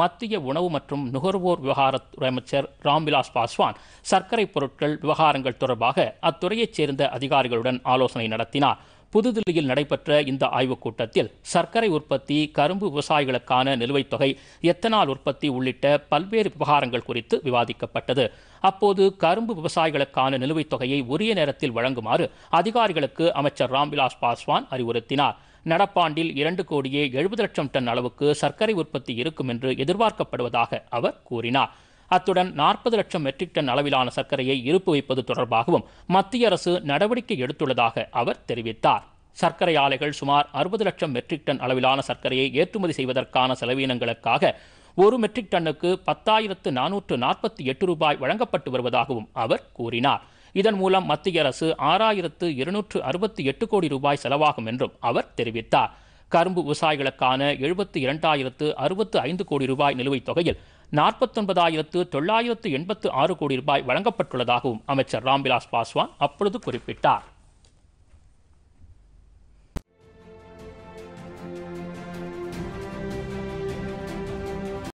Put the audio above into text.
மத்திய உணவு மற்றும் நுகர்வோர் விவகாரத்துறை அமைச்சர் ராம்விலாஸ் பாஸ்வான் சர்க்கரை பொருட்கள் விவகாரங்கள் தொடர்பாக அத்துறையைச் சேர்ந்த அதிகாரிகளுடன் ஆலோசனை நடத்தினார் புதுதில்லியில் நடைபெற்ற இந்த ஆய்வுக் கூட்டத்தில் சர்க்கரை உற்பத்தி கரும்பு விவசாயிகளுக்கான நிலுவைத் தொகை எத்தனால் உற்பத்தி உள்ளிட்ட பல்வேறு விவகாரங்கள் குறித்து விவாதிக்கப்பட்டது அப்போது கரும்பு விவசாயிகளுக்கான நிலுவைத் தொகையை உரிய நேரத்தில் வழங்குமாறு அதிகாரிகளுக்கு அமைச்சர் ராம்விலாஸ் பாஸ்வான் அறிவுறுத்தினார் நடப்பாண்டில் இரண்டு கோடியே எழுபது லட்சம் டன் அளவுக்கு சர்க்கரை உற்பத்தி இருக்கும் என்று எதிர்பார்க்கப்படுவதாக அவர் கூறினார் அத்துடன் நாற்பது லட்சம் மெட்ரிக் டன் அளவிலான சர்க்கரையை இருப்பு வைப்பது தொடர்பாகவும் மத்திய அரசு நடவடிக்கை எடுத்துள்ளதாக அவர் தெரிவித்தார் சர்க்கரை ஆலைகள் சுமார் அறுபது லட்சம் மெட்ரிக் டன் அளவிலான சர்க்கரையை ஏற்றுமதி செய்வதற்கான செலவீனங்களுக்காக ஒரு மெட்ரிக் டன்னுக்கு பத்தாயிரத்து நானூற்று நாற்பத்தி எட்டு ரூபாய் வழங்கப்பட்டு வருவதாகவும் அவர் கூறினார் இதன் மூலம் மத்திய அரசு ஆறாயிரத்து இருநூற்று அறுபத்தி எட்டு கோடி ரூபாய் செலவாகும் என்றும் அவர் தெரிவித்தார் கரும்பு விவசாயிகளுக்கான எழுபத்தி இரண்டாயிரத்து அறுபத்து ஐந்து கோடி ரூபாய் நிலுவைத் தொகையில் நாற்பத்தொன்பதாயிரத்து தொள்ளாயிரத்து எண்பத்து ஆறு கோடி ரூபாய் வழங்கப்பட்டுள்ளதாகவும் அமைச்சர் ராம்விலாஸ் பாஸ்வான் அப்பொழுது குறிப்பிட்டார்